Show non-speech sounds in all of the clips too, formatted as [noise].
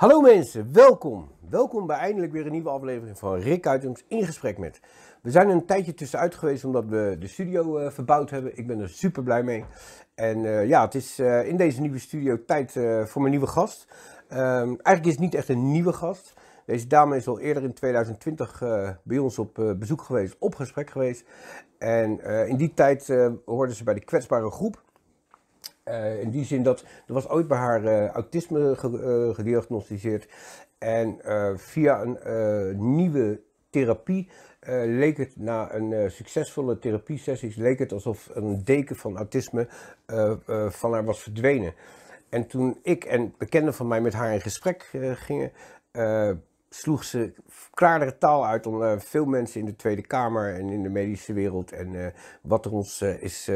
Hallo mensen, welkom. Welkom bij eindelijk weer een nieuwe aflevering van Rick Uitums in gesprek met. We zijn een tijdje tussenuit geweest omdat we de studio uh, verbouwd hebben. Ik ben er super blij mee. En eh, ja, het is eh, in deze nieuwe studio tijd voor mijn nieuwe gast. Ehm, eigenlijk is het niet echt een nieuwe gast. Deze dame is al eerder in 2020 bij ons op bezoek geweest, op gesprek geweest. En in die tijd hoorde ze bij de kwetsbare groep. Eh, in die zin dat er was ooit bij haar eh, autisme ge, uh, gediagnosticeerd. En via een nieuwe therapie leek het na een succesvolle therapiesessies leek het alsof een deken van autisme van haar was verdwenen. En toen ik en bekenden van mij met haar in gesprek gingen, sloeg ze klaardere taal uit dan veel mensen in de Tweede Kamer en in de medische wereld en wat er ons is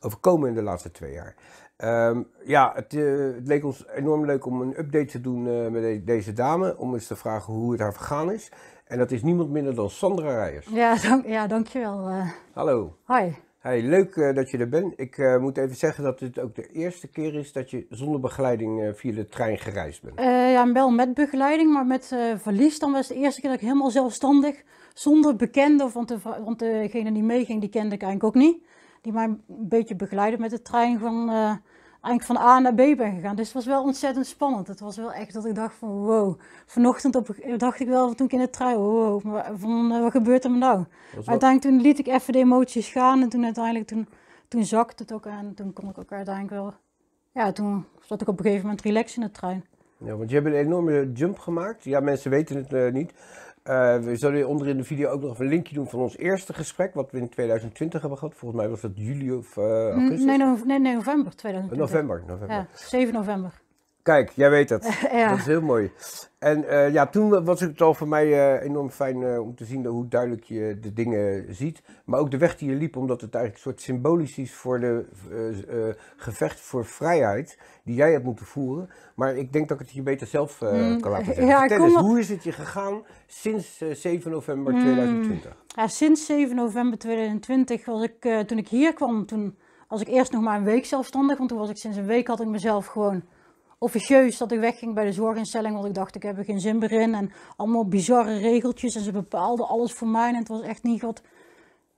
overkomen in de laatste twee jaar. Ehm, ja, het, eh, het, leek ons enorm leuk om een update te doen eh, met deze dame. Om eens te vragen hoe het haar vergaan is. En dat is niemand minder dan Sandra Rijers. Ja, dank, ja dankjewel. Eh. Hallo. Hi. Hey, leuk dat je er bent. Ik moet even zeggen dat dit ook de eerste keer is dat je zonder begeleiding via de trein gereisd bent. ja, wel met begeleiding, maar met verlies. Dan was het de eerste keer dat ik helemaal zelfstandig, zonder bekenden, want, de, want degene die meeging, die kende ik eigenlijk ook niet die mij een beetje begeleidde met de trein van, eh, eigenlijk van A naar B ben gegaan. Dus het was wel ontzettend spannend. Het was wel echt dat ik dacht van wow. Vanochtend op, dacht ik wel toen ik in de trein, wow, van, eh, wat gebeurt er me nou? Wel... Uiteindelijk toen liet ik even de emoties gaan en toen uiteindelijk toen, toen zakte het ook aan. Toen kon ik ook uiteindelijk wel, ja toen zat ik op een gegeven moment relaxed in de trein. Ja, want je hebt een enorme jump gemaakt. Ja, mensen weten het eh, niet. Eh, we zullen onder in de video ook nog een linkje doen van ons eerste gesprek, wat we in 2020 hebben gehad. Volgens mij was dat juli of eh, mm, augustus. Nee, nee november 2020. November, november. Ja, 7 november. Kijk, jij weet het. [laughs] Dat is heel mooi. En eh, ja, toen was het al voor mij eh, enorm fijn eh, om te zien hoe duidelijk je de dingen ziet. Maar ook de weg die je liep, omdat het eigenlijk een soort symbolisch is voor de gevecht voor vrijheid die jij hebt moeten voeren. Maar ik denk dat ik het je beter zelf mm. kan laten zeggen. Ja, eens, hoe is het je gegaan sinds 7 november 2020? Mm. Ja, sinds 7 november 2020 was ik, toen ik hier kwam, toen was ik eerst nog maar een week zelfstandig. Want toen was ik sinds een week had ik mezelf gewoon officieus dat ik wegging bij de zorginstelling, want ik dacht ik heb er geen zin meer in. En allemaal bizarre regeltjes en ze bepaalden alles voor mij en het was echt niet wat,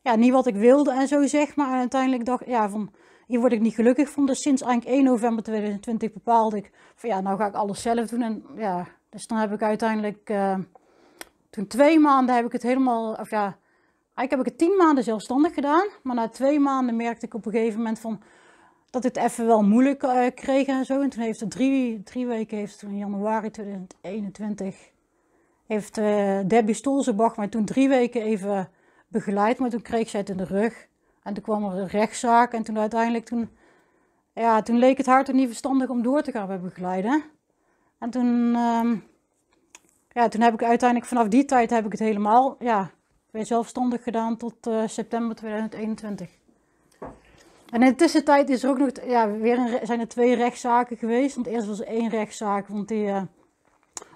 ja, niet wat ik wilde en zo zeg maar. En uiteindelijk dacht ja, van hier word ik niet gelukkig van. Dus sinds eigenlijk 1 november 2020 bepaalde ik van ja, nou ga ik alles zelf doen. En ja, dus dan heb ik uiteindelijk, uh, toen twee maanden heb ik het helemaal, of ja, eigenlijk heb ik het tien maanden zelfstandig gedaan. Maar na twee maanden merkte ik op een gegeven moment van dat het even wel moeilijk eh, kreeg en zo. En toen heeft het drie, drie weken, heeft in januari 2021, heeft uh, Debbie Stolzenbach mij toen drie weken even begeleid. Maar toen kreeg zij het in de rug. En toen kwam er een rechtszaak. En toen uiteindelijk, toen, ja, toen leek het hard er niet verstandig om door te gaan bij begeleiden. En toen, ehm, ja, toen heb ik uiteindelijk vanaf die tijd heb ik het helemaal ja, weer zelfstandig gedaan tot eh, september 2021. En in de tussentijd is er ook nog, ja, weer zijn er twee rechtszaken geweest. Want eerst was er één rechtszaak, want die eh,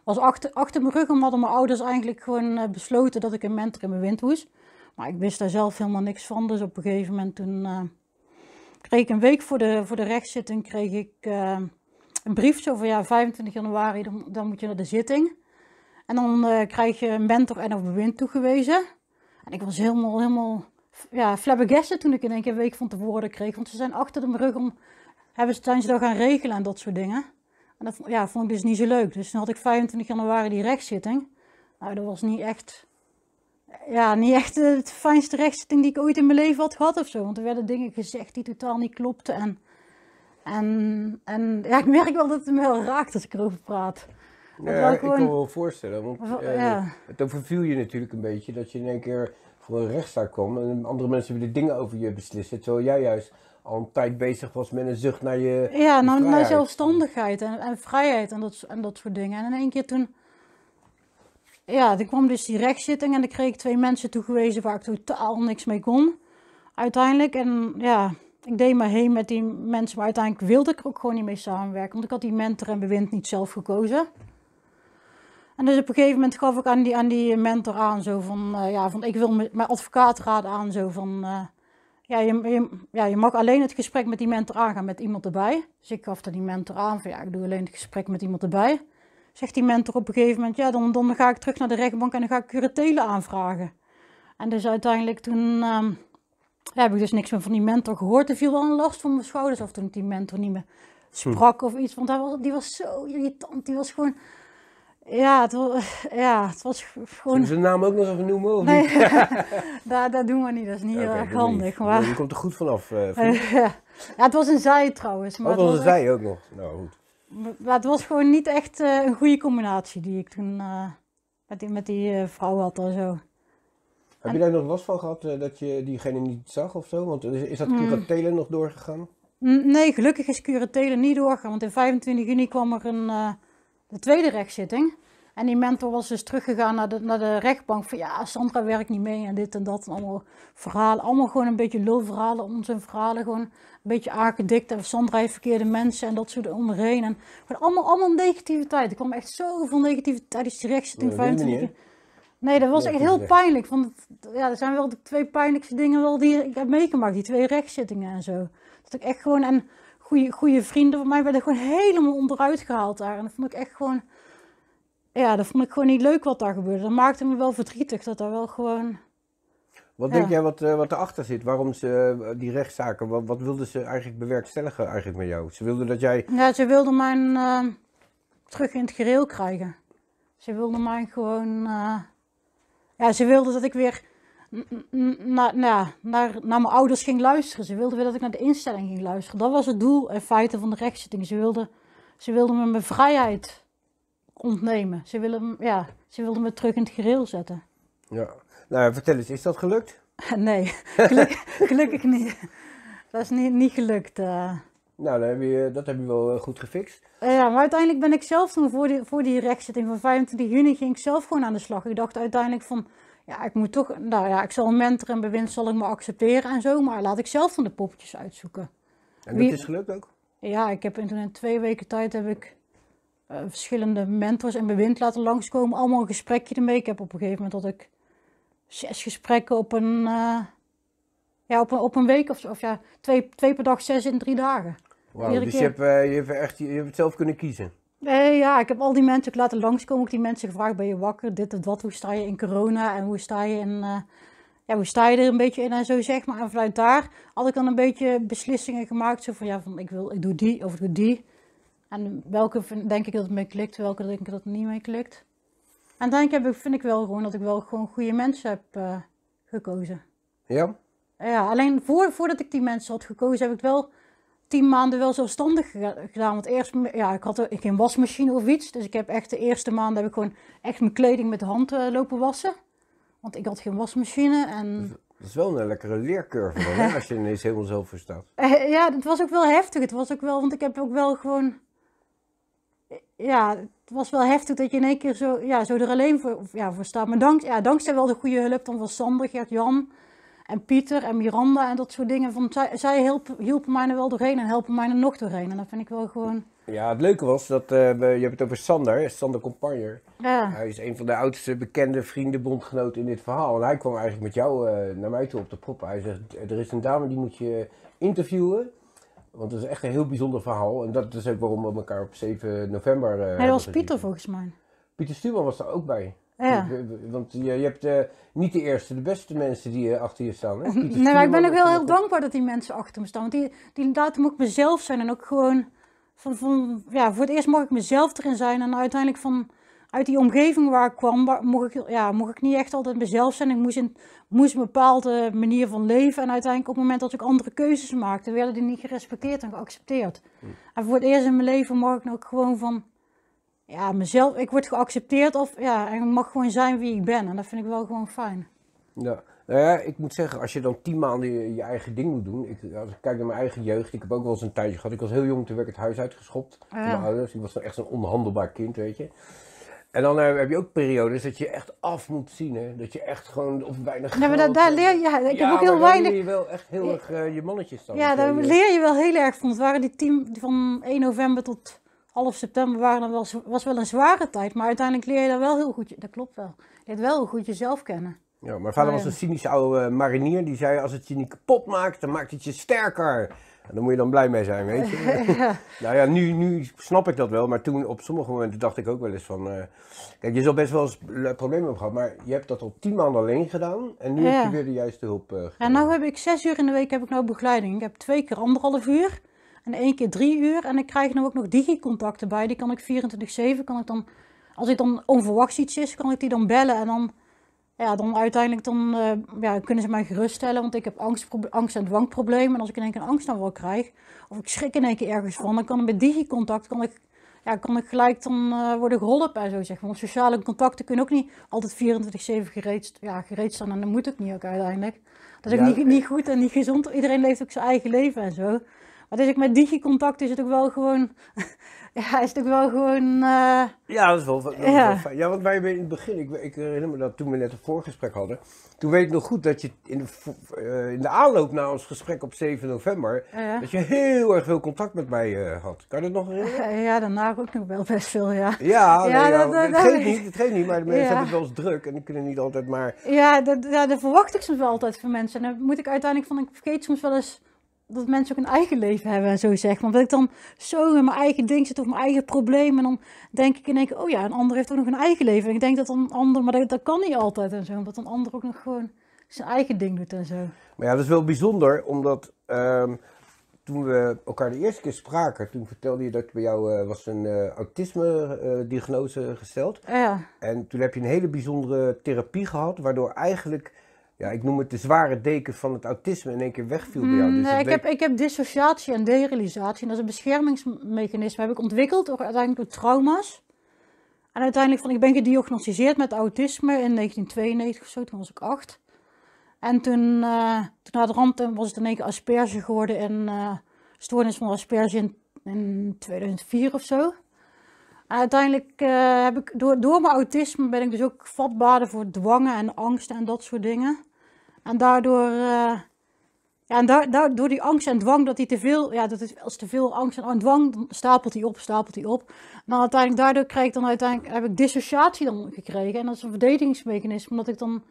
was achter, achter mijn rug. Omdat mijn ouders eigenlijk gewoon uh, besloten dat ik een mentor in mijn windhoes. Maar ik wist daar zelf helemaal niks van. Dus op een gegeven moment toen eh, kreeg ik een week voor de, voor de rechtszitting kreeg ik een brief. Zo van ja, 25 januari, dan, dan moet je naar de zitting. En dan krijg je een mentor en of bewind toegewezen. En ik was helemaal, helemaal ja, flabbergasted toen ik in één keer een week van tevoren kreeg. Want ze zijn achter de rug om, hebben ze, zijn ze dan gaan regelen en dat soort dingen. En dat ja, vond ik dus niet zo leuk. Dus toen had ik 25 januari die rechtszitting. Nou, dat was niet echt, ja, niet echt de fijnste rechtszitting die ik ooit in mijn leven had gehad of zo. Want er werden dingen gezegd die totaal niet klopten. En, en, en ja, ik merk wel dat het me wel raakt als ik erover praat. Nou ja, ik, kan me wel voorstellen, want eh, ja. eh, het je natuurlijk een beetje dat je in één keer voor een rechtszaak kwam. En andere mensen willen dingen over je beslissen. Terwijl jij juist al een tijd bezig was met een zucht naar je. Ja, nou, naar, zelfstandigheid en, en, vrijheid en dat, en dat soort dingen. En in één keer toen. Ja, toen kwam dus die rechtszitting en dan kreeg ik twee mensen toegewezen waar ik totaal niks mee kon. Uiteindelijk. En ja, ik deed maar heen met die mensen, maar uiteindelijk wilde ik er ook gewoon niet mee samenwerken. Want ik had die mentor en bewind niet zelf gekozen. En dus op een gegeven moment gaf ik aan die, aan die mentor aan, zo van, eh, ja, van, ik wil mijn advocaat raden aan, zo van, eh, ja, je, je, ja, je mag alleen het gesprek met die mentor aangaan met iemand erbij. Dus ik gaf dan die mentor aan van, ja, ik doe alleen het gesprek met iemand erbij. Zegt die mentor op een gegeven moment, ja, dan, dan ga ik terug naar de rechtbank en dan ga ik curatelen aanvragen. En dus uiteindelijk toen ehm, heb ik dus niks meer van die mentor gehoord. Er viel wel een last van mijn schouders of toen ik die mentor niet meer hm. sprak of iets. Want hij was, die was zo irritant, die was gewoon ja het, [laughs] ja, het was gewoon... Zullen ze de naam ook nog even noemen? Of nee, dat, [laughs] [laughs] dat, doen we niet. Dat is niet heel erg handig. Maar... Je komt er goed vanaf. Uh, ja, het was een zij trouwens. Maar oh, het was een zij ook nog. Nou, goed. Maar het was gewoon niet echt eh, een goede combinatie die ik toen eh, met die, met die vrouw had zo. Heb je daar nog last van gehad dat je diegene niet zag of zo? Want is, dat mm. curatelen nog doorgegaan? Mm, nee, gelukkig is curatelen niet doorgegaan. Want in 25 juni kwam er een de tweede rechtszitting. En die mentor was dus teruggegaan naar de, naar de rechtbank. Van ja, Sandra werkt niet mee en dit en dat. En allemaal verhalen. Allemaal gewoon een beetje lulverhalen. Onzin verhalen gewoon een beetje aangedikt. En Sandra heeft verkeerde mensen en dat soort onderheen. En allemaal, allemaal negativiteit. Er kwam echt zoveel negativiteit tijdens die rechtszitting. Nee, 25 Nee, dat was echt heel pijnlijk. Want ja, er zijn wel de twee pijnlijkste dingen wel die ik heb meegemaakt. Die twee rechtszittingen en zo. Dat ik echt gewoon... En goede vrienden van mij werden gewoon helemaal onderuit gehaald daar. En dat vond ik echt gewoon, ja, dat vond ik gewoon niet leuk wat daar gebeurde. Dat maakte me wel verdrietig dat daar wel gewoon. Wat denk jij wat, eh, wat erachter zit? Waarom ze eh, die rechtszaken, wat, wilden ze eigenlijk bewerkstelligen eigenlijk met jou? Ze wilden dat jij. Ja, ze wilden mijn eh, terug in het gereel krijgen. Ze wilden mij gewoon. ja, ze wilden dat ik weer naar, naar, nou naar, naar mijn ouders ging luisteren. Ze wilden weer dat ik naar de instelling ging luisteren. Dat was het doel in feite van de rechtszitting. Ze wilden, ze wilden me mijn vrijheid ontnemen. Ze wilden, ja, ze wilden me terug in het gereel zetten. Ja. Nou, vertel eens, is dat gelukt? [laughs] nee, gelukkig, gelukkig niet. Dat is niet, niet gelukt. Eh. Nou, dat heb, je, dat heb je wel eh, goed gefixt. Eh, ja, maar uiteindelijk ben ik zelf toen voor die, voor die rechtszitting van 25 juni ging ik zelf gewoon aan de slag. Ik dacht uiteindelijk van, ja, ik moet toch, nou ja, ik zal een mentor en bewind zal ik me accepteren en zo, maar laat ik zelf van de poppetjes uitzoeken. En dat is gelukt ook? Ja, ik heb in, twee weken tijd heb ik eh, verschillende mentors en bewind laten langskomen, allemaal een gesprekje ermee. Ik heb op een gegeven moment dat ik zes gesprekken op een, eh, ja, op een, op een week of, of ja, twee, twee per dag, zes in drie dagen. Wauw, dus je hebt, uh, je hebt echt je hebt zelf kunnen kiezen? Eh, ja, ik heb al die mensen, ik laten langskomen, ik die mensen gevraagd, ben je wakker, dit of dat, hoe sta je in corona en hoe sta je in, eh, ja, hoe sta je er een beetje in en zo zeg maar. En vanuit daar had ik dan een beetje beslissingen gemaakt, zo van ja, van ik wil, ik doe die of ik doe die. En welke denk ik dat het mee klikt, welke denk ik dat het niet mee klikt. En dan heb ik, vind ik wel gewoon dat ik wel gewoon goede mensen heb eh, gekozen. Ja? Ja, alleen voor, voordat ik die mensen had gekozen, heb ik wel tien maanden wel zelfstandig gedaan. Want eerst, ja, ik had geen wasmachine of iets. Dus ik heb echt de eerste maanden heb ik gewoon echt mijn kleding met de hand eh, lopen wassen. Want ik had geen wasmachine en... Dat is wel een lekkere leercurve dan, [laughs] als je ineens helemaal zo verstaat eh, ja, het was ook wel heftig. Het was ook wel, want ik heb ook wel gewoon... Eh, ja, het was wel heftig dat je in één keer zo, ja, zo er alleen voor, ja, voor staat. Maar dank, ja, dankzij wel de goede hulp dan van Sander, Gert-Jan en Pieter en Miranda en dat soort dingen. Want zij, zij hielpen, mij er wel doorheen en helpen mij er nog doorheen. En dat vind ik wel gewoon... Ja, het leuke was dat, eh, je hebt het over Sander, Sander Compagner. Ja. Hij is een van de oudste bekende vriendenbondgenoten in dit verhaal. En hij kwam eigenlijk met jou eh, naar mij toe op de proppen. Hij zegt, er is een dame die moet je interviewen. Want het is echt een heel bijzonder verhaal. En dat is ook waarom we elkaar op 7 november... Eh, hij was Pieter volgens mij. Pieter Stuurman was daar ook bij. Ja. Eh, want je, je hebt eh, niet de eerste, de beste mensen die eh, achter je staan. Hè? Nee, ik ben ook wel heel dankbaar dat die mensen achter me staan. Want die, die laten me ik mezelf zijn. En ook gewoon van, ja, voor het eerst mocht ik mezelf erin zijn. En uiteindelijk van, uit die omgeving waar ik kwam, mocht ik, ja, mocht ik niet echt altijd mezelf zijn. Ik moest, in, moest een bepaalde manier van leven. En uiteindelijk op het moment dat ik andere keuzes maakte, werden die niet gerespecteerd en geaccepteerd. Hm. En voor het eerst in mijn leven mocht ik nou ook gewoon van ja, mezelf, ik word geaccepteerd of ja, en ik mag gewoon zijn wie ik ben. En dat vind ik wel gewoon fijn. Ja. Nou ik moet zeggen, als je dan tien maanden je, eigen ding moet doen. Ik, als ik kijk naar mijn eigen jeugd, ik heb ook wel eens een tijdje gehad. Ik was heel jong, toen werd ik het huis uitgeschopt ah, ja. mijn ouders. Ik was dan echt een onhandelbaar kind, weet je. En dan eh, heb je ook periodes dat je echt af moet zien. Hè? Dat je echt gewoon of weinig. ja maar daar leer je. Ja, ik heb ook heel weinig. je echt heel erg eh, je mannetjes Ja, daar leer je wel heel erg van. Het waren die tien van 1 november tot half september waren dan wel, was wel een zware tijd. Maar uiteindelijk leer je daar wel heel goed, dat klopt wel, je leert wel goed jezelf kennen. Ja, mijn vader was een eh, cynische oude eh, marinier. Die zei, als het je niet kapot maakt, dan maakt het je sterker. En dan moet je dan blij mee zijn, weet je. [laughs] nou ja, nu, nu snap ik dat wel. Maar toen, op sommige momenten dacht ik ook wel eens van... Eh, kijk, je zal best wel eens problemen hebben gehad. Maar je hebt dat al tien maanden alleen gedaan. En nu heb je weer de juiste hulp uh, En nu nou heb ik zes uur in de week heb ik nou begeleiding. Ik heb twee keer anderhalf uur. En één keer drie uur. En ik krijg nu ook nog digicontacten bij. Die kan ik 24-7, kan ik dan... Als ik dan onverwachts iets is, kan ik die dan bellen. En dan, ja, dan uiteindelijk dan, eh, ja, kunnen ze mij geruststellen. Want ik heb angst, angst- en dwangproblemen. En als ik in één keer een angstaanval krijg, of ik schrik in één keer ergens van, dan kan ik met digicontact kan ik, ja, kan ik gelijk dan eh, worden geholpen en zo zeg maar. Want sociale contacten kunnen ook niet altijd 24-7 gereed, ja, gereed staan. En dan moet ook niet ook uiteindelijk. Dat is ook niet, eh, niet goed en niet gezond. Iedereen leeft ook zijn eigen leven en zo. Maar dus ik met digicontact is het ook wel gewoon. [laughs] ja, is het ook wel gewoon. Eh, ja, dat is wel, ja. fijn. Ja, want wij in het begin, ik, ik, herinner me dat toen we net een voorgesprek hadden. Toen weet ik nog goed dat je in de, eh, in de aanloop naar ons gesprek op 7 november. dat je heel erg veel contact met mij eh, had. Kan je dat nog herinneren? [laughs] ja, daarna ook nog wel best veel, ja. Ja, ja, dat, ja het, geeft niet, het geeft niet, maar de mensen hebben het wel eens druk en die kunnen niet altijd maar. Ja, dat, dat, verwacht ik soms wel altijd van mensen. En dan moet ik uiteindelijk van, ik vergeet soms wel eens dat mensen ook een eigen leven hebben en zo zeg. Want dat ik dan zo in mijn eigen ding zit of mijn eigen probleem. En dan denk ik in één keer, oh ja, een ander heeft ook nog een eigen leven. En ik denk dat een ander, maar dat, kan niet altijd en zo. Omdat een ander ook nog gewoon zijn eigen ding doet en zo. Maar ja, dat is wel bijzonder, omdat ehm, toen we elkaar de eerste keer spraken, toen vertelde je dat bij jou eh, was een uh, eh, autisme-diagnose eh, gesteld. Ja. En toen heb je een hele bijzondere therapie gehad, waardoor eigenlijk ja, ik noem het de zware deken van het autisme in één keer wegviel bij jou. Mm, dus ik, heb, ik heb dissociatie en derealisatie. En dat is een beschermingsmechanisme. Heb ik ontwikkeld door uiteindelijk door trauma's. En uiteindelijk van, ik ben gediagnosticeerd met autisme in 1992 of zo, toen was ik acht. En toen, uh, toen na de ramp was het in één keer asperge geworden en eh, stoornis van asperge in, in 2004 of zo. Uiteindelijk eh, heb ik door, door mijn autisme ben ik dus ook vatbaarder voor dwangen en angsten en dat soort dingen. En daardoor, eh, ja, en da door die angst en dwang, dat die te veel, ja, dat is als te veel angst en dwang, dan stapelt hij op, stapelt hij op. maar uiteindelijk, daardoor krijg ik dan uiteindelijk, heb ik dissociatie dan gekregen. En dat is een verdedigingsmechanisme, omdat ik dan,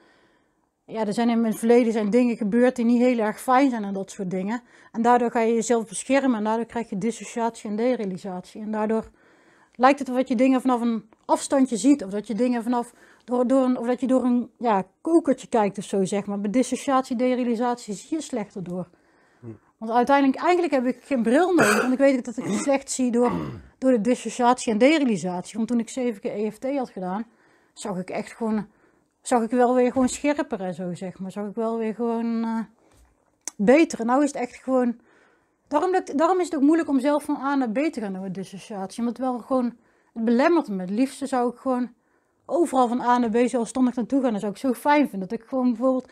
ja, er zijn in mijn verleden zijn dingen gebeurd die niet heel erg fijn zijn en dat soort dingen. En daardoor ga je jezelf beschermen en daardoor krijg je dissociatie en derealisatie. En daardoor lijkt het of dat je dingen vanaf een afstandje ziet. Of dat je dingen vanaf door, door een, of dat je door een ja, kokertje kijkt of zo, zeg maar. met dissociatie, derealisatie zie je slechter door. Hm. Want uiteindelijk, eigenlijk heb ik geen bril nodig. Want ik weet dat ik het slecht zie door, door de dissociatie en derealisatie. Want toen ik zeven keer EFT had gedaan, zag ik echt gewoon... Zag ik wel weer gewoon scherper en zo, zeg maar. Zag ik wel weer gewoon eh, beter. En nou is het echt gewoon Daarom, daarom is het ook moeilijk om zelf van A naar B te gaan door met dissociatie. wel gewoon, het belemmert me. Het liefste zou ik gewoon overal van A naar B zelfstandig naartoe gaan. Dat zou ik zo fijn vinden. Dat ik gewoon bijvoorbeeld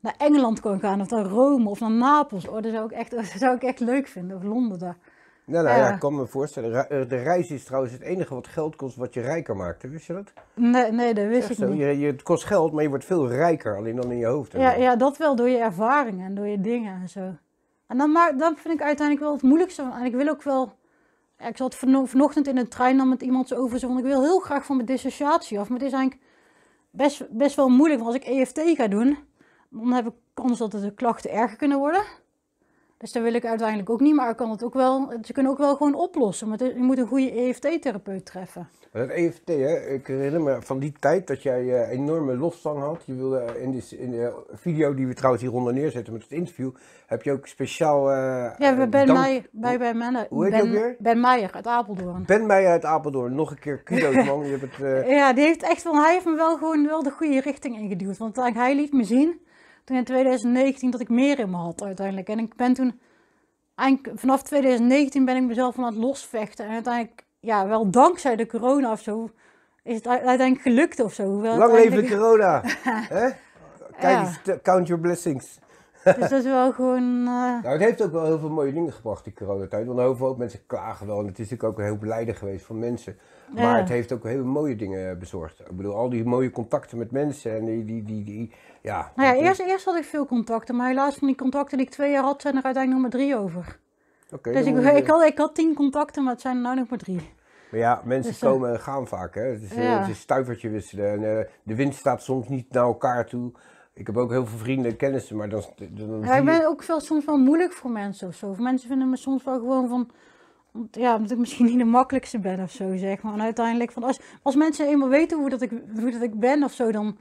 naar Engeland kon gaan, of naar Rome, of naar Napels. Oh, dat, zou ik echt, [laughs] zou echt leuk vinden, of Londen daar. Nou, nou ja, ik kan me voorstellen. Eh, de reis is trouwens het enige wat geld kost wat je rijker maakt. Wist je dat? Nee, nee dat wist ik niet. Je, je, het kost geld, maar je wordt veel rijker alleen dan in je hoofd. Ja, ja, dat wel door je ervaringen en door je dingen en zo. En dan, maar, dan vind ik uiteindelijk wel het moeilijkste. En ik wil ook wel. Ik zat vanochtend in de trein dan met iemand over. ik wil heel graag van mijn dissociatie af. Maar het is eigenlijk best, best wel moeilijk. Want als ik EFT ga doen, dan heb ik kans dat het de klachten erger kunnen worden. Dus dat wil ik uiteindelijk ook niet, maar ik kan het ook wel, ze kunnen ook wel gewoon oplossen. Maar je moet een goede EFT-therapeut treffen. Dat EFT, hè, ik herinner me van die tijd dat jij uh, enorme lofzang had. Je wilde eh, in, in de video die we trouwens hieronder neerzetten met het interview, heb je ook speciaal... Uh, ja, Ben Meijer, bij Ben Hoe heet ben, weer? Ben Meijer uit Apeldoorn. Ben Meijer uit Apeldoorn, nog een keer kudos [laughs] man. Je hebt het, Ja, die heeft echt wel, hij heeft me wel gewoon wel de goede richting ingeduwd. Want hij liet me zien toen in 2019 dat ik meer in me had uiteindelijk. En ik ben toen, vanaf 2019 ben ik mezelf aan het losvechten. En uiteindelijk, ja, wel dankzij de corona of zo, is het uiteindelijk gelukt of zo. Hoewel Lang leven de corona! [laughs] Kijk eens, count your blessings. Dus dat is wel gewoon... Eh, nou, het heeft ook wel heel veel mooie dingen gebracht, die coronatijd. Want heel veel mensen klagen wel. En het is natuurlijk ook heel beleidig geweest van mensen. Maar het heeft ook hele mooie dingen eh, bezorgd. Ik bedoel, al die mooie contacten met mensen en die... die, die, ja, nou ja, eerst, eerst had ik veel contacten. Maar helaas van die contacten die ik twee jaar had, zijn er uiteindelijk nog maar drie over. Okay, dus ik, ik, had, ik had tien contacten, maar het zijn er nou nog maar drie. Maar ja, mensen dus, eh, komen en gaan vaak. Hè? Het, is, ja. het stuivertje wisselen. En, de wind staat soms niet naar elkaar toe ik heb ook heel veel vrienden en kennissen, maar dan... dan ja, ik ben ook veel, soms wel moeilijk voor mensen of zo. Mensen vinden me soms wel gewoon van... Ja, omdat ik misschien niet de makkelijkste ben of zo, zeg maar. En uiteindelijk, van als, als mensen eenmaal weten hoe dat ik, hoe dat ik ben of zo, dan,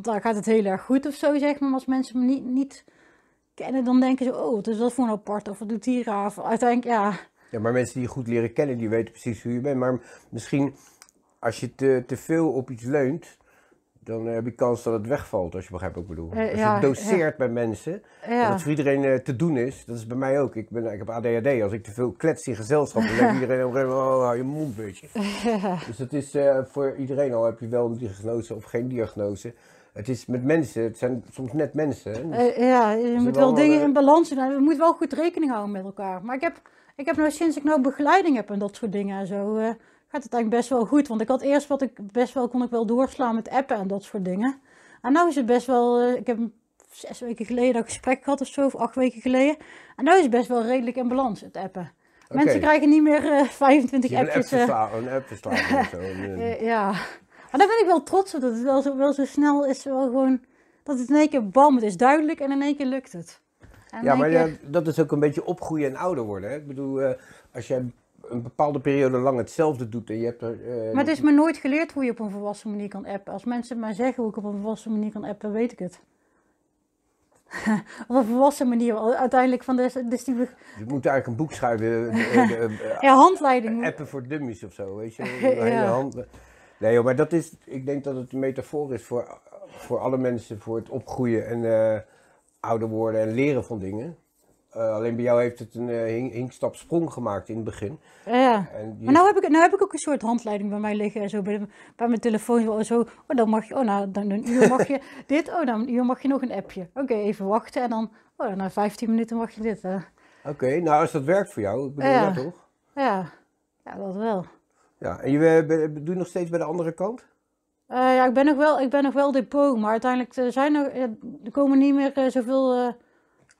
dan, gaat het heel erg goed of zo, zeg maar. Maar als mensen me niet, niet kennen, dan denken ze... Oh, het is wel voor een apart? Of wat doet hier raar? uiteindelijk, ja... Ja, maar mensen die je goed leren kennen, die weten precies hoe je bent. Maar misschien als je te, te veel op iets leunt dan eh, heb je kans dat het wegvalt, als je begrijpt wat ik bedoel. Eh, als je doseert bij mensen, dat het voor iedereen eh, te doen is. Dat is bij mij ook. Ik, ben, ik heb ADHD. Als ik te veel klets in gezelschap, dan denkt [laughs] iedereen op een gegeven moment, oh, je mond, beetje. [laughs] Dus het is voor iedereen, al heb je wel een diagnose of geen diagnose. Het is met mensen, het zijn soms net mensen. Dus ja, je moet wel dingen in balans zijn. We moeten wel goed rekening houden met elkaar. Maar ik heb, ik heb nou sinds ik nou begeleiding heb en dat soort dingen en zo gaat het eigenlijk best wel goed. Want ik had eerst wat ik best wel kon ik wel doorslaan met appen en dat soort dingen. En nou is het best wel. Eh, ik heb zes weken geleden dat gesprek gehad of zo, of acht weken geleden. En nou is het best wel redelijk in balans, het appen. Mensen krijgen niet meer 25 eh, [laughs] dus appjes. Eh, een app, te [laughs] een ja. Maar daar ben ik wel trots op, dat het wel zo, wel zo snel is. Wel gewoon, dat het in één keer bam, het is duidelijk en in één keer lukt het. En ja, maar dat is ook een beetje opgroeien en ouder worden. Hè? Ik bedoel, als jij een bepaalde periode lang hetzelfde doet en je hebt er... Eh, maar het is me nooit geleerd hoe je op een volwassen manier kan appen. Als mensen mij zeggen hoe ik op een volwassen manier kan appen, weet ik het. [laughs] op een volwassen manier. Uiteindelijk van de, dus, dus die... Je moet eigenlijk een boek schrijven. De, eh, [laughs] eh, ja, handleiding. Appen voor dummies of zo, weet je. [laughs] ja. Hand... Nee, joh, maar dat is... Ik denk dat het een metafoor is voor, voor alle mensen, voor het opgroeien en ouder worden en leren van dingen. Eh, alleen bij jou heeft het een uh, sprong gemaakt in het begin. Ja, maar nou heb, ik, nou heb ik ook een soort handleiding bij mij liggen. Zo bij, mijn telefoon. Zo, oh, dan mag je, oh, nou, dan een uur mag je [laughs] dit. Oh, dan een uur mag je nog een appje. Oké, even wachten. En dan, oh, na 15 minuten mag je dit. Oké, nou als dat werkt voor jou, ik bedoel ja. dat toch? Ja. ja, dat wel. Ja, en je eh, doet nog steeds bij de andere kant? ja, ik ben nog wel, ik ben nog wel depot, maar uiteindelijk zijn er, er komen niet meer zoveel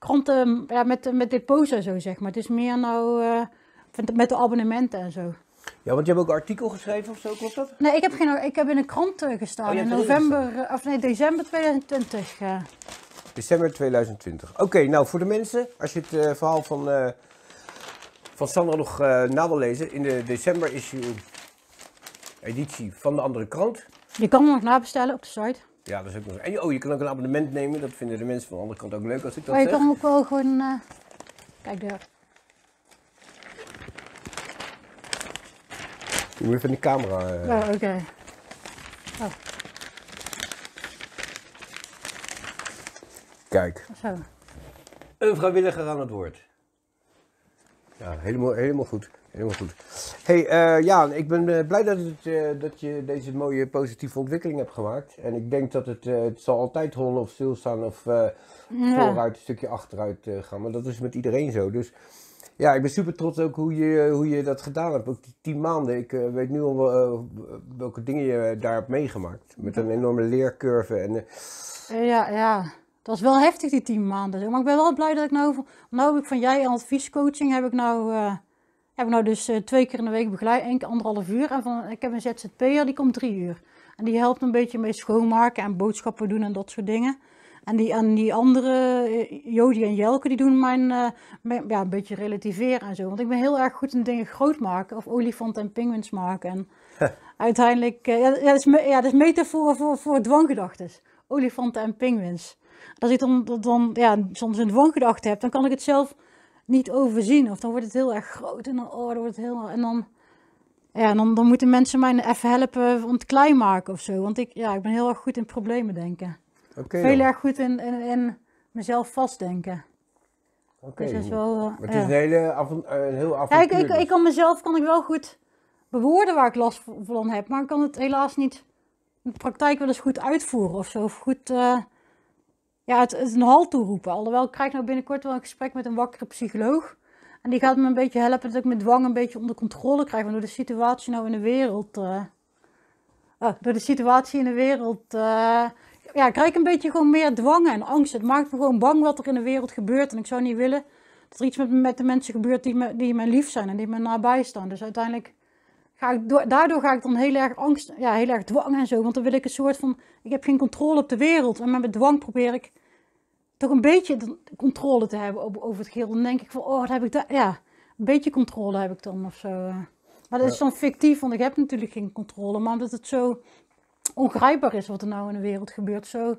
kranten ja, met, eh, met depots en zo, zeg maar. Het is meer nou eh, met de abonnementen en zo. Ja, want je hebt ook een artikel geschreven of zo, klopt dat? Nee, ik heb, geen, ik heb in een krant eh, gestaan oh, in november, of nee, december 2020. Uh. December 2020. Oké, nou voor de mensen, als je het verhaal van, van Sandra nog na wil lezen, in de december issue editie van de andere krant. Je kan hem nog nabestellen op de site. Ja, dat is ook nog. En je- oh, je kan ook een abonnement nemen. Dat vinden de mensen van de andere kant ook leuk als ik dat Maar oh, je kan ook wel gewoon... Eh, kijk daar. Je moet even in de camera. Eh. Oh, oké. Oh. Kijk, Zo. een vrijwilliger aan het woord. ja, helemaal, helemaal goed. Helemaal goed. hey, uh, Jaan, ik ben eh, blij dat, het, eh, dat je deze mooie positieve ontwikkeling hebt gemaakt. En ik denk dat het, het zal altijd hollen of stilstaan of vooruit, een stukje achteruit gaan. Maar dat is met iedereen zo. Dus ja, ik ben super trots ook hoe je, hoe je dat gedaan hebt. Ook die tien maanden. Ik weet nu al welke dingen je daar hebt meegemaakt. Met een enorme leercurve. En, ja, ja. Dat was wel heftig die tien maanden. Maar ik ben wel blij dat ik nou... Nou heb ik van jij adviescoaching heb ik nou heb ik nou dus eh, twee keer in de week begeleid, één keer anderhalf uur. En van, ik heb een ZZP'er, die komt drie uur. En die helpt een beetje mee schoonmaken en boodschappen doen en dat soort dingen. En die, en die andere, eh, Jodi en Jelke, die doen mijn, eh, ja, een beetje relativeren en zo. Want ik ben heel erg goed in dingen groot maken, of olifanten en penguins maken. En [laughs] uiteindelijk, ja, dat is, ja, dat metafoor voor, voor dwanggedachten. Olifanten en penguins. Als ik dan, dan ja, soms een dwanggedachte heb, dan kan ik het zelf niet overzien. Of dan wordt het heel erg groot en dan, oh, dan wordt het helemaal. En dan, ja, dan, dan moeten mensen mij even helpen om het klein maken of zo. Want ik, ja, ik ben heel erg goed in problemen denken. Okay, heel erg goed in, in, mezelf vastdenken. Oké. Okay. Dus het is een, hele avond, eh, een heel af Ja, ik, ik, ik, dus. kan mezelf kan ik wel goed bewoorden waar ik last van heb, maar ik kan het helaas niet in de praktijk wel eens goed uitvoeren of zo. Of goed. Eh, ja, het is een halt toeroepen. Alhoewel, ik krijg nou binnenkort wel een gesprek met een wakkere psycholoog. En die gaat me een beetje helpen dat ik mijn dwang een beetje onder controle krijg. Want door de situatie nou in de wereld... Uh, oh, door de situatie in de wereld... Uh, ja, krijg ik een beetje gewoon meer dwang en angst. Het maakt me gewoon bang wat er in de wereld gebeurt. En ik zou niet willen dat er iets met, met de mensen gebeurt die me, die me lief zijn en die me nabij staan. Dus uiteindelijk daardoor ga ik dan heel erg angst, ja, heel erg dwang en zo. Want dan wil ik een soort van, ik heb geen controle op de wereld. En met dwang probeer ik toch een beetje controle te hebben over, het geheel. Dan denk ik van, oh, dat heb ik daar, ja, een beetje controle heb ik dan of zo. Maar dat is dan fictief, want ik heb natuurlijk geen controle. Maar omdat het zo ongrijpbaar is wat er nou in de wereld gebeurt, zo,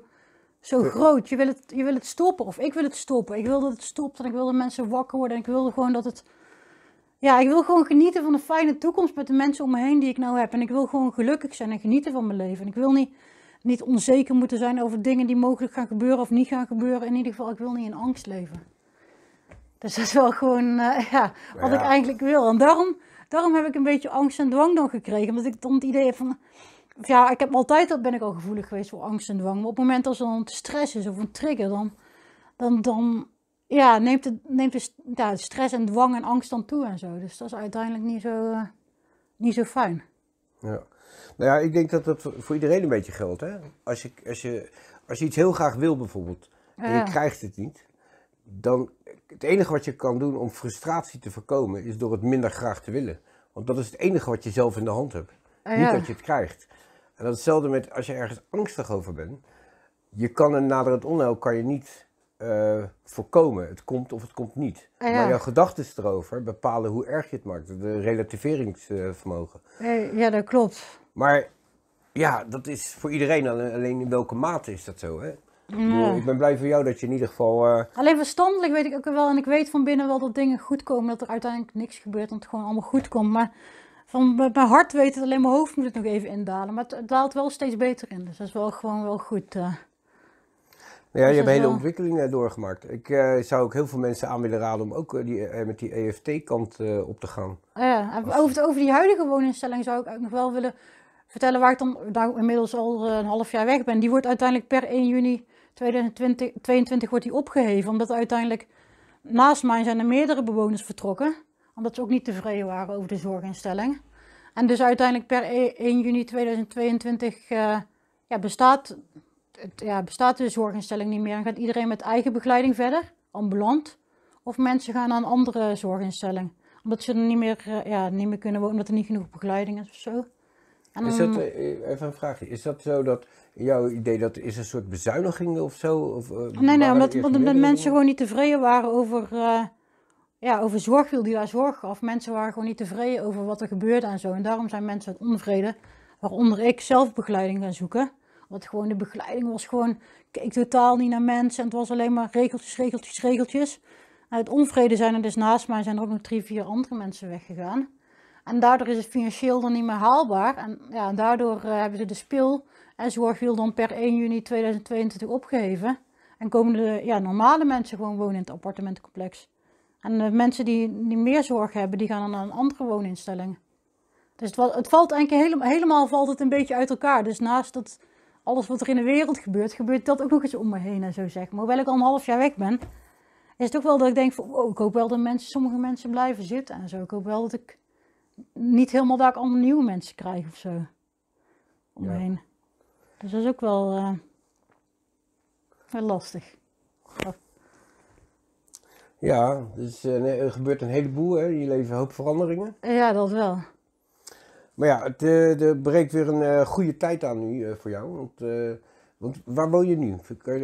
zo groot. Je wil, het, je wil het stoppen, of ik wil het stoppen. Ik wil dat het stopt en ik wil dat mensen wakker worden. En ik wilde gewoon dat het ja, ik wil gewoon genieten van de fijne toekomst met de mensen om me heen die ik nou heb. En ik wil gewoon gelukkig zijn en genieten van mijn leven. En ik wil niet, niet onzeker moeten zijn over dingen die mogelijk gaan gebeuren of niet gaan gebeuren. In ieder geval, ik wil niet in angst leven. Dus dat is wel gewoon eh, [laughs] ja, wat ik eigenlijk wil. En daarom, daarom heb ik een beetje angst en dwang dan gekregen. Omdat ik dan het idee heb van... Ja, ik heb altijd, dat ben ik al gevoelig geweest voor angst en dwang. Maar op het moment als er dan stress is of een trigger, dan, dan, dan ja, neemt, het, neemt de dus, stress en dwang en angst dan toe en zo. Dus dat is uiteindelijk niet zo, eh, niet zo fijn. Ja. Nou ja, ik denk dat dat voor iedereen een beetje geldt. Hè? Als, je, als, je, als je iets heel graag wil bijvoorbeeld en je krijgt het niet, dan het enige wat je kan doen om frustratie te voorkomen is door het minder graag te willen. Want dat is het enige wat je zelf in de hand hebt. Niet dat je het krijgt. En dat is hetzelfde met als je ergens angstig over bent. Je kan een het onheil kan je niet eh, voorkomen. Het komt of het komt niet. Ah, maar jouw gedachten erover bepalen hoe erg je het maakt. De relativeringsvermogen. ja, dat klopt. Maar ja, dat is voor iedereen. Alleen in welke mate is dat zo, hè? Ik ben blij voor jou dat je in ieder geval... Eh, alleen verstandelijk weet ik ook wel. En ik weet van binnen wel dat dingen goed komen. Dat er uiteindelijk niks gebeurt. Dat het gewoon allemaal goed komt. Maar van mijn hart weet het. Alleen mijn hoofd moet het nog even indalen. Maar het daalt wel steeds beter in. Dus dat is wel gewoon wel goed. Eh ja, je hebt hele ontwikkelingen eh, doorgemaakt. Ik eh, zou ook heel veel mensen aan willen raden om ook eh, die, met die EFT-kant op te gaan. Oh ja, over, over die huidige wooninstelling zou ik ook nog wel willen vertellen waar ik dan inmiddels al een half jaar weg ben. Die wordt uiteindelijk per 1 juni 2022 wordt die opgeheven, omdat uiteindelijk naast mij zijn er meerdere bewoners vertrokken, omdat ze ook niet tevreden waren over de zorginstelling. En dus uiteindelijk per 1 e-, juni 2022 ja, bestaat ja, bestaat de zorginstelling niet meer en gaat iedereen met eigen begeleiding verder, ambulant. Of mensen gaan naar een andere zorginstelling, omdat ze er niet meer, eh, ja, niet meer kunnen wonen, omdat er niet genoeg begeleiding is of zo. is dat, eh, even een vraagje, is dat zo dat jouw idee dat is een soort bezuiniging of zo? Of, eh, nee, nee, omdat, omdat mensen gewoon niet tevreden waren over, uh, ja, over zorg die daar zorg gaf. Mensen waren gewoon niet tevreden over wat er gebeurde en zo. En daarom zijn mensen ontevreden waaronder ik zelf begeleiding gaan zoeken. Want gewoon de begeleiding was gewoon, keek totaal niet naar mensen. En het was alleen maar regeltjes, regeltjes, regeltjes. Uit onvrede zijn er dus naast mij zijn er ook nog drie, vier andere mensen weggegaan. En daardoor is het financieel dan niet meer haalbaar. En ja, daardoor eh, hebben ze de spil en zorgwiel dan per 1 juni 2022 opgeheven. En komen de ja, normale mensen gewoon wonen in het appartementencomplex. En de mensen die, die meer zorg hebben, die gaan dan naar een andere wooninstelling. Dus het, het valt eigenlijk helemaal, helemaal valt het een beetje uit elkaar. Dus naast dat alles wat er in de wereld gebeurt, gebeurt dat ook nog eens om me heen en zo zeg maar. Hoewel ik al een half jaar weg ben, is het ook wel dat ik denk ik hoop wel dat mensen, sommige mensen blijven zitten en zo. Ik hoop wel dat ik niet helemaal daar allemaal nieuwe mensen krijg of zo. Om me heen. Dus dat is ook wel, eh, lastig. Ja, dus eh, er gebeurt een heleboel hè, in je leven, een hoop veranderingen. Ja, dat wel. Maar ja, het, er breekt weer een eh, goede tijd aan nu eh, voor jou. Want, eh, want, waar woon je nu?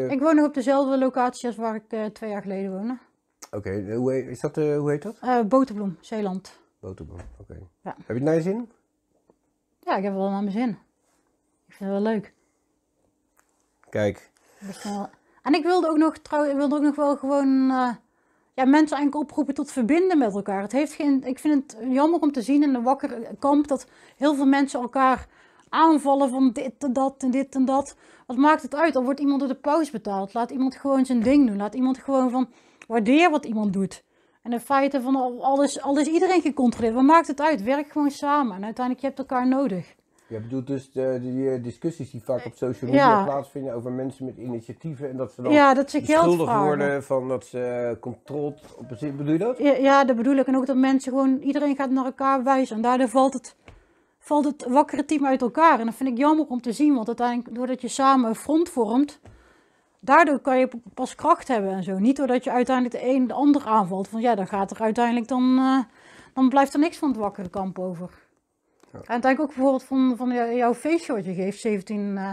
Ik woon nog op dezelfde locatie als waar ik twee jaar geleden woonde. Oké, hoe, is dat, hoe heet dat? Boterbloem, Zeeland. Boterbloem, oké. Heb je het naar je zin? Ja, ik heb wel naar mijn zin. Ik vind het wel leuk. Kijk. En ik wilde ook nog, trouwens, ik wilde ook nog wel gewoon ja, mensen eigenlijk oproepen tot verbinden met elkaar. Het heeft geen, ik vind het jammer om te zien in de wakker kamp dat heel veel mensen elkaar aanvallen van dit en dat en dit en dat. Wat maakt het uit? Dan wordt iemand door de pauze betaald. Laat iemand gewoon zijn ding doen. Laat iemand gewoon van waardeer wat iemand doet. En in feite van alles, alles iedereen gecontroleerd. Wat maakt het uit? Werk gewoon samen. En uiteindelijk je hebt elkaar nodig. Je bedoelt dus de, eh, die eh, discussies die vaak eh, op social media plaatsvinden over mensen met initiatieven en dat ze dan ja, dat ze worden van dat ze controle. op Bedoel je dat? Ja, ja, dat bedoel ik. En ook dat mensen gewoon, iedereen gaat naar elkaar wijzen en daardoor valt het, valt het wakkere team uit elkaar. En dat vind ik jammer om te zien, want uiteindelijk doordat je samen een front vormt, daardoor kan je pas kracht hebben en zo. Niet doordat je uiteindelijk de een de ander aanvalt. Van ja, dan gaat er uiteindelijk dan, dan blijft er niks van het wakkere kamp over. En denk ook bijvoorbeeld van, van jouw feestje wat je geeft, 17 eh,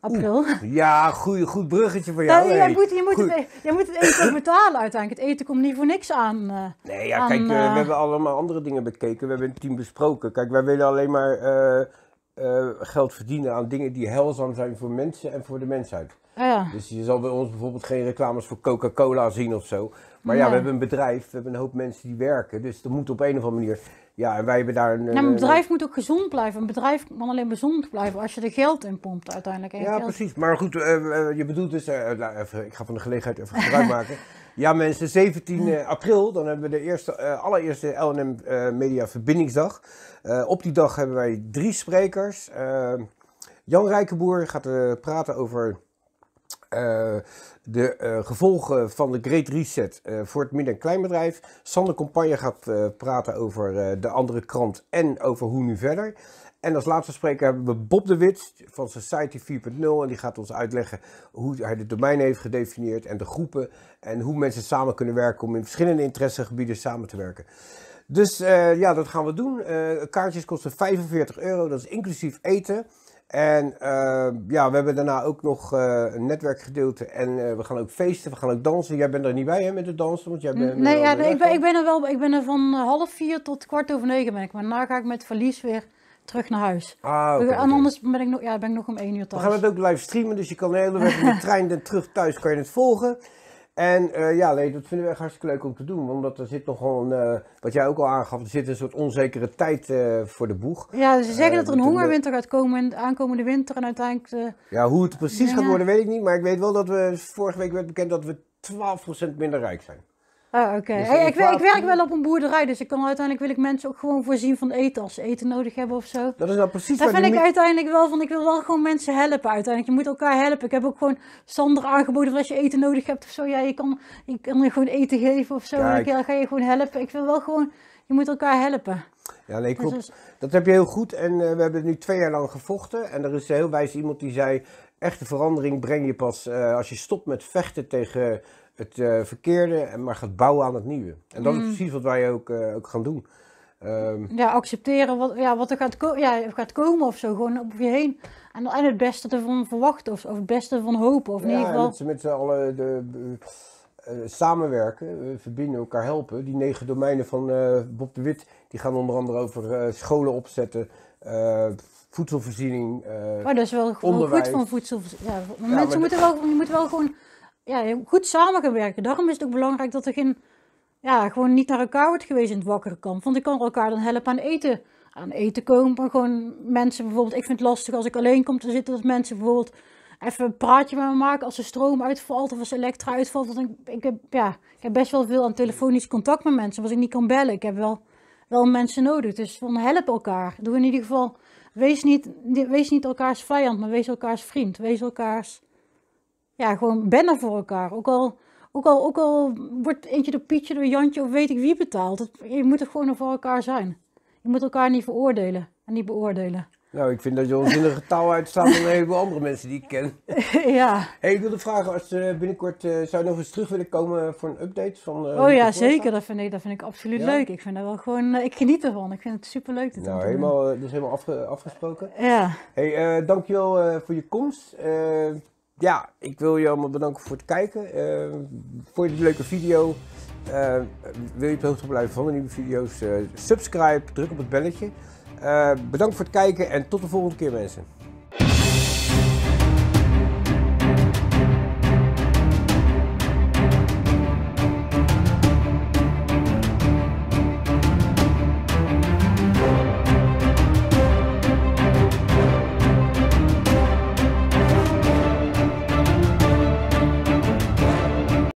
april. ja, goeie, goed bruggetje voor jou. Nee, je, moet, je, moet het, e-, je moet het eten [coughs] betalen uiteindelijk. Het eten komt niet voor niks aan. Eh, nee, ja, kijk, eh, we hebben allemaal andere dingen bekeken. We hebben het team besproken. Kijk, wij willen alleen maar geld verdienen aan dingen die helzaam zijn voor mensen en voor de mensheid. Ah, ja. Dus je zal bij ons bijvoorbeeld geen reclames voor Coca-Cola zien of zo. Maar ja, we hebben een bedrijf, we hebben een hoop mensen die werken. Dus er moet op een of andere manier ja, en wij hebben daar een. een eh, bedrijf moet ook gezond blijven. Een bedrijf kan alleen gezond blijven als je er geld in pompt uiteindelijk. Ja, precies. Maar goed, eh, eh, je bedoelt dus. Nou, even, ik ga van de gelegenheid even gebruik [laughs] maken. ja, mensen, 17 april, dan hebben we de eerste, allereerste LNM Media Verbindingsdag. op die dag hebben wij drie sprekers. Jan Rijkenboer gaat praten over eh, de eh, gevolgen van de Great Reset eh, voor het midden- en kleinbedrijf. Sander Compagne gaat praten over de andere krant en over hoe nu verder. En als laatste spreker hebben we Bob de Wit van Society 4.0. En die gaat ons uitleggen hoe hij de domeinen heeft gedefinieerd en de groepen. En hoe mensen samen kunnen werken om in verschillende interessegebieden samen te werken. Dus ja, dat gaan we doen. kaartjes kosten 45 euro, dat is inclusief eten. En eh, ja, we hebben daarna ook nog eh, een netwerkgedeelte en eh, we gaan ook feesten, we gaan ook dansen. Jij bent er niet bij hè, met de dansen, want jij bent... Nee, ja, ik, ben, ik ben er wel, ik ben er van half vier tot kwart over negen ben ik, maar daarna ga ik met verlies weer terug naar huis. Ah, okay, en anders ben ik, nog, ja, ben ik nog om één uur thuis. We gaan het ook live streamen, dus je kan de hele weg de trein en [laughs] terug thuis kan je het volgen. En eh, ja, Lee, dat vinden we echt hartstikke leuk om te doen. Omdat er zit nog gewoon, uh, wat jij ook al aangaf, er zit een soort onzekere tijd eh, voor de boeg. Ja, ze zeggen dat er een hongerwinter gaat komen in de aankomende winter en uiteindelijk... ja, hoe het precies gaat worden weet ik niet. Maar ik weet wel dat we, vorige week werd bekend dat we 12% minder rijk zijn. Ah, oké. Dus ik, ik, werk, wel op een boerderij, dus ik kan uiteindelijk wil ik mensen ook gewoon voorzien van eten als ze eten nodig hebben of zo. Dat is nou precies Daar vind ik uiteindelijk wel van, ik wil wel gewoon mensen helpen uiteindelijk. Je moet elkaar helpen. Ik heb ook gewoon Sander aangeboden als je eten nodig hebt of zo, ja, je kan, je gewoon eten geven of zo. Kijk. dan ga je gewoon helpen. Ik wil wel gewoon, je moet elkaar helpen. Ja, nee, dus dat heb je heel goed en eh, we hebben nu twee jaar lang gevochten. En er is heel wijs iemand die zei, echte verandering breng je pas eh, als je stopt met vechten tegen het uh, verkeerde, maar gaat bouwen aan het nieuwe. En dat is mm. precies wat wij ook, eh, ook gaan doen. Ehm, ja, accepteren wat, ja, wat er gaat, ja, gaat komen of zo, gewoon op je heen. En, en het beste ervan verwachten of, of het beste van hopen. Of in ja, ieder met, z'n allen de, eh, samenwerken, verbinden, elkaar helpen. Die negen domeinen van Bob de Wit, die gaan onder andere over scholen opzetten, voedselvoorziening, uh, oh, dat is wel onderwijs. goed van voedselvoorziening. Ja, mensen moeten wel, je moet wel gewoon ja, goed samen gaan werken. Daarom is het ook belangrijk dat er geen, ja, gewoon niet naar elkaar wordt geweest in het wakkere kamp. Want ik kan elkaar dan helpen aan eten. Aan eten komen, maar gewoon mensen bijvoorbeeld. Ik vind het lastig als ik alleen kom te zitten, dat mensen bijvoorbeeld even een praatje met me maken als de stroom uitvalt of als elektra uitvalt. Want ik, ik, heb, ja, ik heb best wel veel aan telefonisch contact met mensen, als ik niet kan bellen. Ik heb wel, wel mensen nodig. Dus van help elkaar. Doe in ieder geval, wees niet, wees niet elkaars vijand, maar wees elkaars vriend. Wees elkaars ja, gewoon ben er voor elkaar. Ook al, ook al, ook al wordt eentje door Pietje, door Jantje of weet ik wie betaald. je moet er gewoon voor elkaar zijn. Je moet elkaar niet veroordelen en niet beoordelen. Nou, ik vind dat je zinnige [laughs] taal uitstaat van een heleboel andere mensen die ik ken. [laughs] ja. Hey, ik wilde vragen, als uh, binnenkort uh, zou je nog eens terug willen komen voor een update van. Eh, oh ja, zeker. Dat vind ik, dat vind ik absoluut leuk. Ik vind dat wel gewoon, ik geniet ervan. Ik vind het superleuk. Dit nou, helemaal, dus helemaal afge, afgesproken. Ja. Hey, dankjewel voor je komst ja, ik wil je allemaal bedanken voor het kijken. Eh, vond je een leuke video? Eh, wil je op de hoogte blijven van de nieuwe video's? Eh, subscribe, druk op het belletje. bedankt voor het kijken en tot de volgende keer mensen.